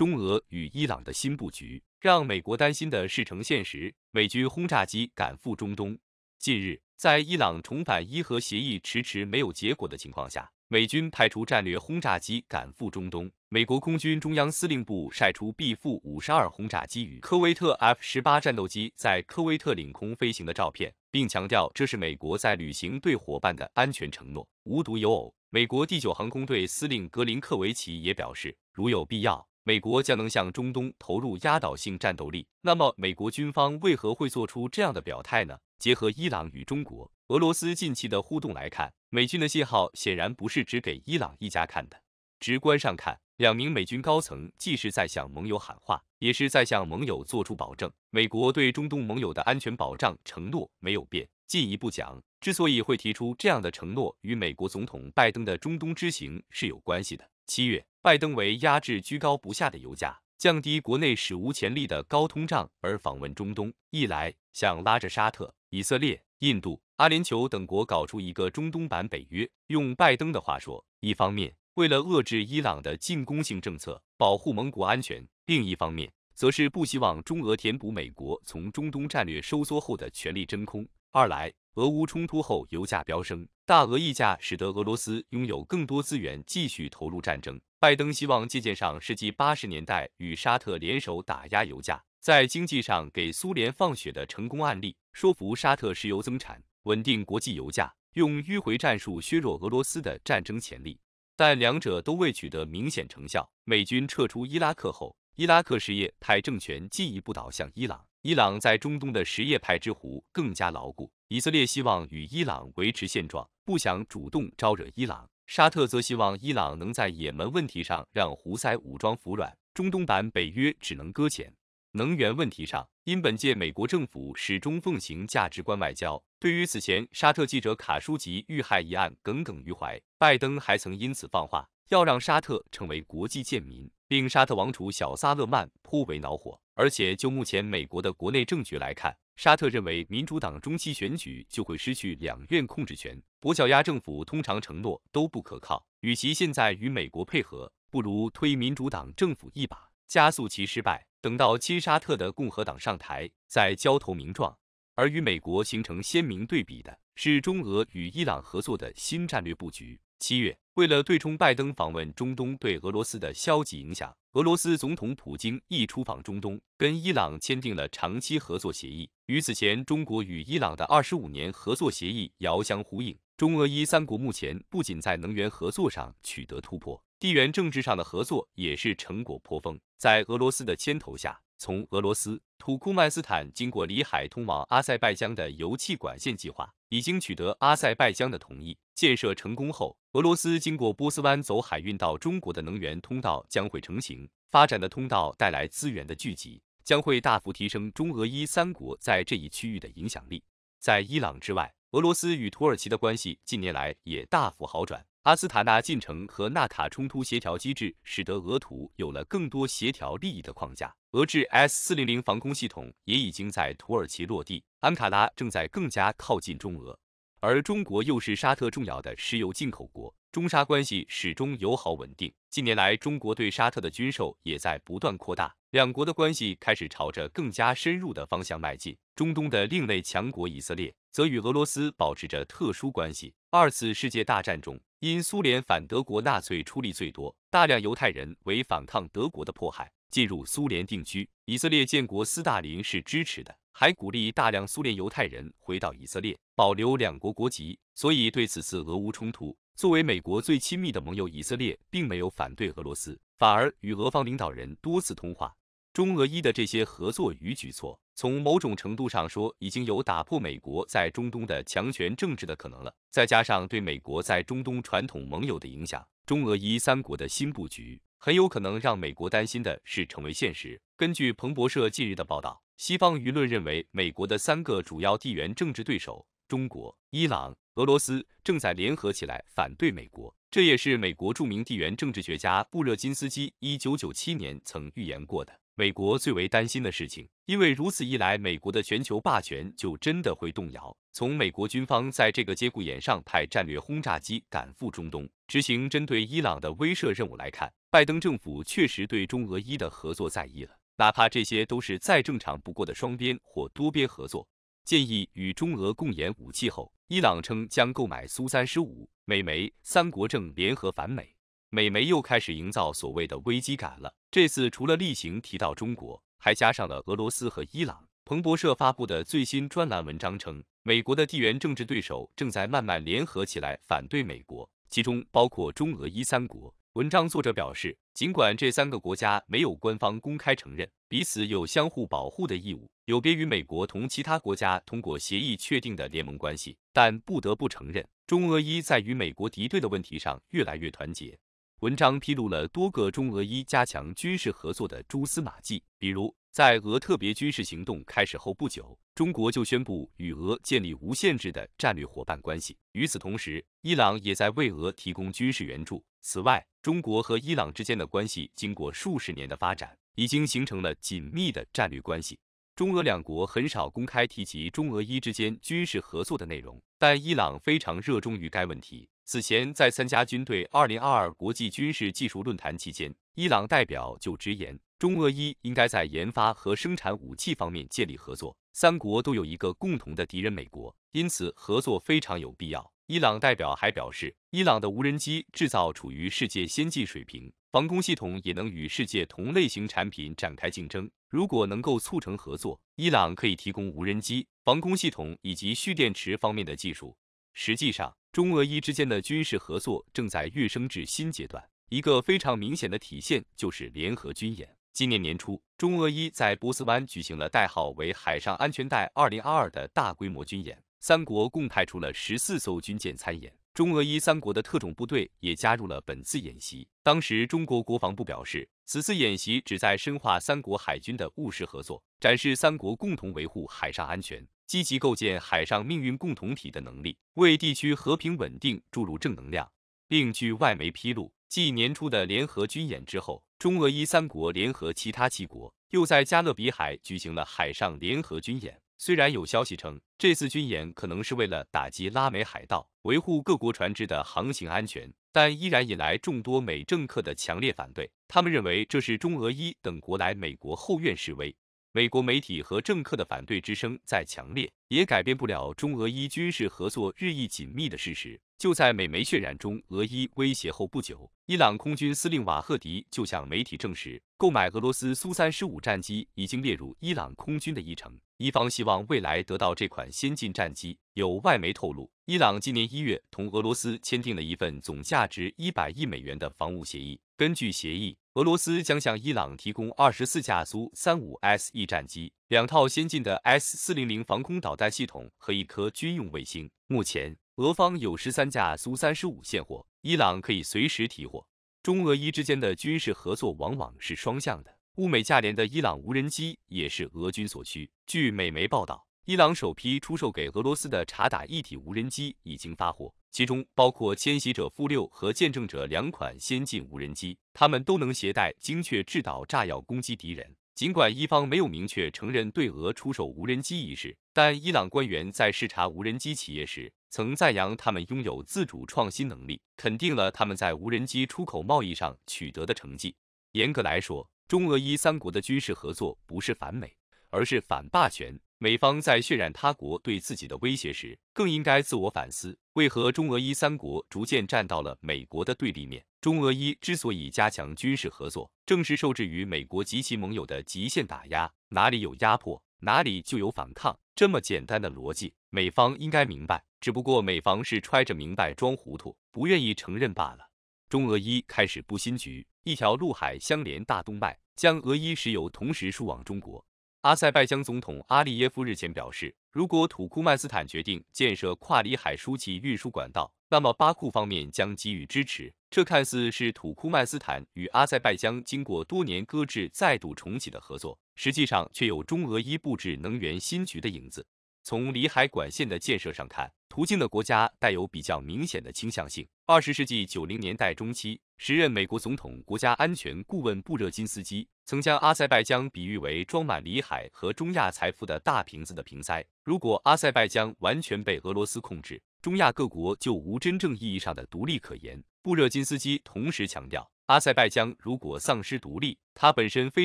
中俄与伊朗的新布局让美国担心的事成现实，美军轰炸机赶赴中东。近日，在伊朗重返伊核协议迟迟没有结果的情况下，美军派出战略轰炸机赶赴中东。美国空军中央司令部晒出 B-52 轰炸机与科威特 F-18 战斗机在科威特领空飞行的照片，并强调这是美国在履行对伙伴的安全承诺。无独有偶，美国第九航空队司令格林克维奇也表示，如有必要。美国将能向中东投入压倒性战斗力，那么美国军方为何会做出这样的表态呢？结合伊朗与中国、俄罗斯近期的互动来看，美军的信号显然不是只给伊朗一家看的。直观上看，两名美军高层既是在向盟友喊话，也是在向盟友做出保证，美国对中东盟友的安全保障承诺没有变。进一步讲，之所以会提出这样的承诺，与美国总统拜登的中东之行是有关系的。七月，拜登为压制居高不下的油价、降低国内史无前例的高通胀而访问中东，一来想拉着沙特、以色列、印度、阿联酋等国搞出一个中东版北约。用拜登的话说，一方面为了遏制伊朗的进攻性政策，保护盟国安全；另一方面，则是不希望中俄填补美国从中东战略收缩后的权力真空。二来，俄乌冲突后油价飙升，大俄溢价使得俄罗斯拥有更多资源继续投入战争。拜登希望借鉴上世纪八十年代与沙特联手打压油价，在经济上给苏联放血的成功案例，说服沙特石油增产，稳定国际油价，用迂回战术削弱俄罗斯的战争潜力。但两者都未取得明显成效。美军撤出伊拉克后，伊拉克什叶派政权进一步倒向伊朗。伊朗在中东的什叶派之湖更加牢固。以色列希望与伊朗维持现状，不想主动招惹伊朗。沙特则希望伊朗能在也门问题上让胡塞武装服软。中东版北约只能搁浅。能源问题上，因本届美国政府始终奉行价值观外交，对于此前沙特记者卡舒吉遇害一案耿耿于怀，拜登还曾因此放话要让沙特成为国际贱民，令沙特王储小萨勒曼颇为恼火。而且，就目前美国的国内政局来看，沙特认为民主党中期选举就会失去两院控制权，跛脚鸭政府通常承诺都不可靠，与其现在与美国配合，不如推民主党政府一把，加速其失败。等到亲沙特的共和党上台，再交投名状。而与美国形成鲜明对比的是，中俄与伊朗合作的新战略布局。七月，为了对冲拜登访问中东对俄罗斯的消极影响，俄罗斯总统普京亦出访中东，跟伊朗签订了长期合作协议，与此前中国与伊朗的二十五年合作协议遥相呼应。中俄伊三国目前不仅在能源合作上取得突破，地缘政治上的合作也是成果颇丰。在俄罗斯的牵头下，从俄罗斯土库曼斯坦经过里海通往阿塞拜疆的油气管线计划已经取得阿塞拜疆的同意。建设成功后，俄罗斯经过波斯湾走海运到中国的能源通道将会成型。发展的通道带来资源的聚集，将会大幅提升中俄伊三国在这一区域的影响力。在伊朗之外。俄罗斯与土耳其的关系近年来也大幅好转，阿斯塔纳进程和纳卡冲突协调机制使得俄土有了更多协调利益的框架。俄制 S 四零零防空系统也已经在土耳其落地，安卡拉正在更加靠近中俄，而中国又是沙特重要的石油进口国，中沙关系始终友好稳定。近年来，中国对沙特的军售也在不断扩大，两国的关系开始朝着更加深入的方向迈进。中东的另类强国以色列。则与俄罗斯保持着特殊关系。二次世界大战中，因苏联反德国纳粹出力最多，大量犹太人为反抗德国的迫害进入苏联定居。以色列建国，斯大林是支持的，还鼓励大量苏联犹太人回到以色列，保留两国国籍。所以，对此次俄乌冲突，作为美国最亲密的盟友，以色列并没有反对俄罗斯，反而与俄方领导人多次通话。中俄伊的这些合作与举措，从某种程度上说，已经有打破美国在中东的强权政治的可能了。再加上对美国在中东传统盟友的影响，中俄伊三国的新布局，很有可能让美国担心的是成为现实。根据彭博社近日的报道，西方舆论认为，美国的三个主要地缘政治对手——中国、伊朗、俄罗斯，正在联合起来反对美国。这也是美国著名地缘政治学家布热津斯基一九九七年曾预言过的。美国最为担心的事情，因为如此一来，美国的全球霸权就真的会动摇。从美国军方在这个节骨眼上派战略轰炸机赶赴中东执行针对伊朗的威慑任务来看，拜登政府确实对中俄伊的合作在意了。哪怕这些都是再正常不过的双边或多边合作。建议与中俄共研武器后，伊朗称将购买苏三十五。美媒：三国正联合反美。美媒又开始营造所谓的危机感了。这次除了例行提到中国，还加上了俄罗斯和伊朗。彭博社发布的最新专栏文章称，美国的地缘政治对手正在慢慢联合起来反对美国，其中包括中俄伊三国。文章作者表示，尽管这三个国家没有官方公开承认彼此有相互保护的义务，有别于美国同其他国家通过协议确定的联盟关系，但不得不承认，中俄伊在与美国敌对的问题上越来越团结。文章披露了多个中俄伊加强军事合作的蛛丝马迹，比如在俄特别军事行动开始后不久，中国就宣布与俄建立无限制的战略伙伴关系。与此同时，伊朗也在为俄提供军事援助。此外，中国和伊朗之间的关系经过数十年的发展，已经形成了紧密的战略关系。中俄两国很少公开提及中俄伊之间军事合作的内容，但伊朗非常热衷于该问题。此前，在参加军队二零二二国际军事技术论坛期间，伊朗代表就直言，中俄伊应该在研发和生产武器方面建立合作。三国都有一个共同的敌人——美国，因此合作非常有必要。伊朗代表还表示，伊朗的无人机制造处于世界先进水平，防空系统也能与世界同类型产品展开竞争。如果能够促成合作，伊朗可以提供无人机、防空系统以及蓄电池方面的技术。实际上，中俄伊之间的军事合作正在跃升至新阶段，一个非常明显的体现就是联合军演。今年年初，中俄伊在波斯湾举行了代号为“海上安全带 2022” 的大规模军演，三国共派出了十四艘军舰参演，中俄伊三国的特种部队也加入了本次演习。当时，中国国防部表示，此次演习旨在深化三国海军的务实合作，展示三国共同维护海上安全。积极构建海上命运共同体的能力，为地区和平稳定注入正能量。另据外媒披露，继年初的联合军演之后，中俄伊三国联合其他七国又在加勒比海举行了海上联合军演。虽然有消息称这次军演可能是为了打击拉美海盗，维护各国船只的航行安全，但依然引来众多美政客的强烈反对。他们认为这是中俄伊等国来美国后院示威。美国媒体和政客的反对之声再强烈，也改变不了中俄伊军事合作日益紧密的事实。就在美媒渲染中俄伊威胁后不久，伊朗空军司令瓦赫迪就向媒体证实，购买俄罗斯苏 -35 战机已经列入伊朗空军的议程。一方希望未来得到这款先进战机。有外媒透露，伊朗今年一月同俄罗斯签订了一份总价值一百亿美元的防务协议。根据协议，俄罗斯将向伊朗提供二十四架苏三五 SE 战机、两套先进的 S 四零零防空导弹系统和一颗军用卫星。目前，俄方有十三架苏三十五现货，伊朗可以随时提货。中俄伊之间的军事合作往往是双向的。物美价廉的伊朗无人机也是俄军所需。据美媒报道，伊朗首批出售给俄罗斯的察打一体无人机已经发货，其中包括“迁徙者”负六和“见证者”两款先进无人机，它们都能携带精确制导炸药攻击敌人。尽管伊方没有明确承认对俄出售无人机一事，但伊朗官员在视察无人机企业时，曾赞扬他们拥有自主创新能力，肯定了他们在无人机出口贸易上取得的成绩。严格来说，中俄伊三国的军事合作不是反美，而是反霸权。美方在渲染他国对自己的威胁时，更应该自我反思，为何中俄伊三国逐渐站到了美国的对立面？中俄伊之所以加强军事合作，正是受制于美国及其盟友的极限打压。哪里有压迫，哪里就有反抗，这么简单的逻辑，美方应该明白。只不过美方是揣着明白装糊涂，不愿意承认罢了。中俄伊开始布新局。一条陆海相连大动脉，将俄伊石油同时输往中国。阿塞拜疆总统阿利耶夫日前表示，如果土库曼斯坦决定建设跨里海输气运输管道，那么巴库方面将给予支持。这看似是土库曼斯坦与阿塞拜疆经过多年搁置再度重启的合作，实际上却有中俄伊布置能源新局的影子。从里海管线的建设上看。途径的国家带有比较明显的倾向性。二十世纪九零年代中期，时任美国总统国家安全顾问布热津斯基曾将阿塞拜疆比喻为装满里海和中亚财富的大瓶子的瓶塞。如果阿塞拜疆完全被俄罗斯控制，中亚各国就无真正意义上的独立可言。布热津斯基同时强调，阿塞拜疆如果丧失独立，它本身非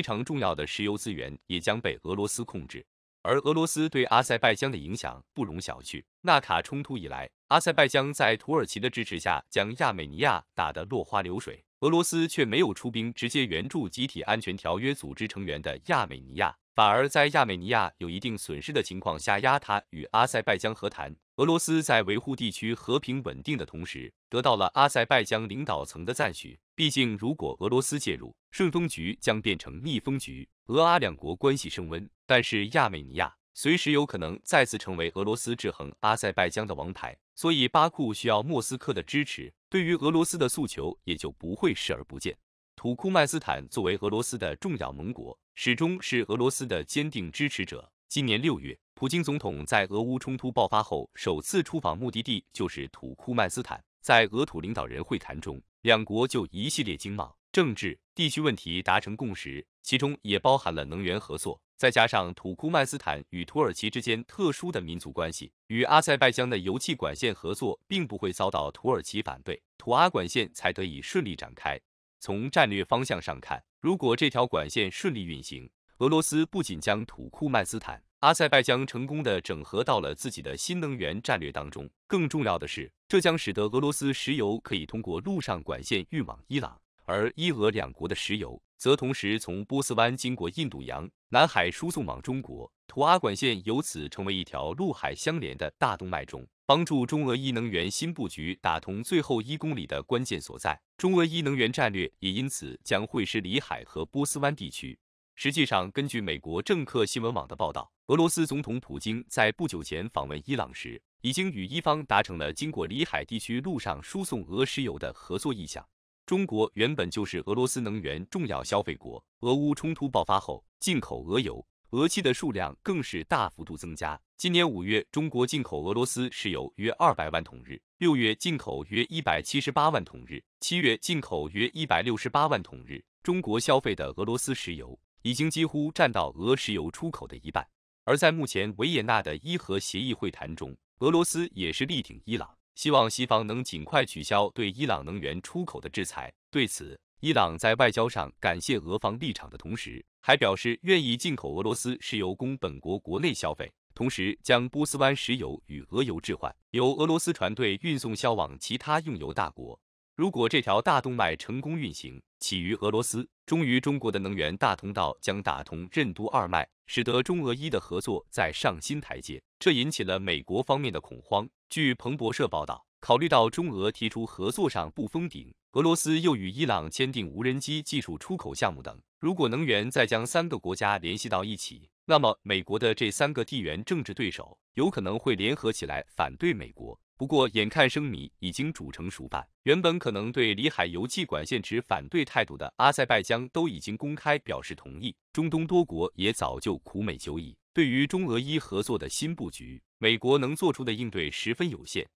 常重要的石油资源也将被俄罗斯控制。而俄罗斯对阿塞拜疆的影响不容小觑。纳卡冲突以来，阿塞拜疆在土耳其的支持下将亚美尼亚打得落花流水，俄罗斯却没有出兵直接援助集体安全条约组织成员的亚美尼亚，反而在亚美尼亚有一定损失的情况下压他与阿塞拜疆和谈。俄罗斯在维护地区和平稳定的同时，得到了阿塞拜疆领导层的赞许。毕竟，如果俄罗斯介入，顺风局将变成逆风局。俄阿两国关系升温，但是亚美尼亚随时有可能再次成为俄罗斯制衡阿塞拜疆的王牌，所以巴库需要莫斯科的支持，对于俄罗斯的诉求也就不会视而不见。土库曼斯坦作为俄罗斯的重要盟国，始终是俄罗斯的坚定支持者。今年六月。普京总统在俄乌冲突爆发后首次出访，目的地就是土库曼斯坦。在俄土领导人会谈中，两国就一系列经贸、政治、地区问题达成共识，其中也包含了能源合作。再加上土库曼斯坦与土耳其之间特殊的民族关系，与阿塞拜疆的油气管线合作并不会遭到土耳其反对，土阿管线才得以顺利展开。从战略方向上看，如果这条管线顺利运行，俄罗斯不仅将土库曼斯坦。阿塞拜疆成功的整合到了自己的新能源战略当中。更重要的是，这将使得俄罗斯石油可以通过陆上管线运往伊朗，而伊俄两国的石油则同时从波斯湾经过印度洋、南海输送往中国。土阿管线由此成为一条陆海相连的大动脉中，帮助中俄伊能源新布局打通最后一公里的关键所在。中俄伊能源战略也因此将会师里海和波斯湾地区。实际上，根据美国政客新闻网的报道，俄罗斯总统普京在不久前访问伊朗时，已经与伊方达成了经过里海地区陆上输送俄石油的合作意向。中国原本就是俄罗斯能源重要消费国，俄乌冲突爆发后，进口俄油、俄气的数量更是大幅度增加。今年五月，中国进口俄罗斯石油约二百万桶日；六月进口约一百七十八万桶日；七月进口约一百六十八万桶日。中国消费的俄罗斯石油。已经几乎占到俄石油出口的一半，而在目前维也纳的伊核协议会谈中，俄罗斯也是力挺伊朗，希望西方能尽快取消对伊朗能源出口的制裁。对此，伊朗在外交上感谢俄方立场的同时，还表示愿意进口俄罗斯石油供本国国内消费，同时将波斯湾石油与俄油置换，由俄罗斯船队运送销往其他用油大国。如果这条大动脉成功运行，起于俄罗斯，终于中国的能源大通道将打通“任督二脉”，使得中俄伊的合作再上新台阶。这引起了美国方面的恐慌。据彭博社报道，考虑到中俄提出合作上不封顶，俄罗斯又与伊朗签订无人机技术出口项目等，如果能源再将三个国家联系到一起，那么美国的这三个地缘政治对手有可能会联合起来反对美国。不过，眼看生米已经煮成熟饭，原本可能对里海油气管线持反对态度的阿塞拜疆都已经公开表示同意，中东多国也早就苦美久矣。对于中俄伊合作的新布局，美国能做出的应对十分有限。